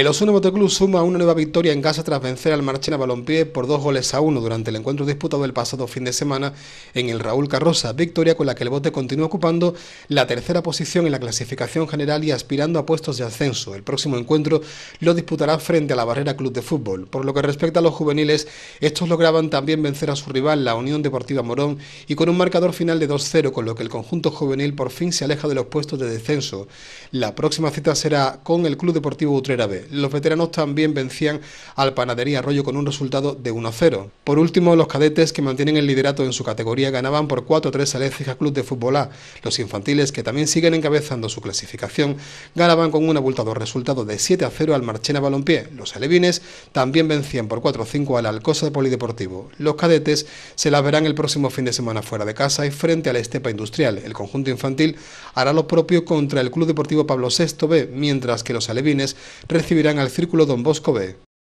El Osuna Motoclub suma una nueva victoria en casa tras vencer al Marchena Balompié por dos goles a uno durante el encuentro disputado el pasado fin de semana en el Raúl Carrosa, victoria con la que el bote continúa ocupando la tercera posición en la clasificación general y aspirando a puestos de ascenso. El próximo encuentro lo disputará frente a la Barrera Club de Fútbol. Por lo que respecta a los juveniles, estos lograban también vencer a su rival, la Unión Deportiva Morón, y con un marcador final de 2-0, con lo que el conjunto juvenil por fin se aleja de los puestos de descenso. La próxima cita será con el Club Deportivo Utrera B los veteranos también vencían al Panadería Arroyo con un resultado de 1-0. Por último, los cadetes que mantienen el liderato en su categoría ganaban por 4-3 al Écija Club de Fútbol A. Los infantiles, que también siguen encabezando su clasificación, ganaban con un abultador resultado de 7-0 al Marchena Balompié. Los alevines también vencían por 4-5 al Alcosa Polideportivo. Los cadetes se las verán el próximo fin de semana fuera de casa y frente a la Estepa Industrial. El conjunto infantil hará lo propio contra el Club Deportivo Pablo VI B, mientras que los alevines reciben recibirán al Círculo Don Bosco B.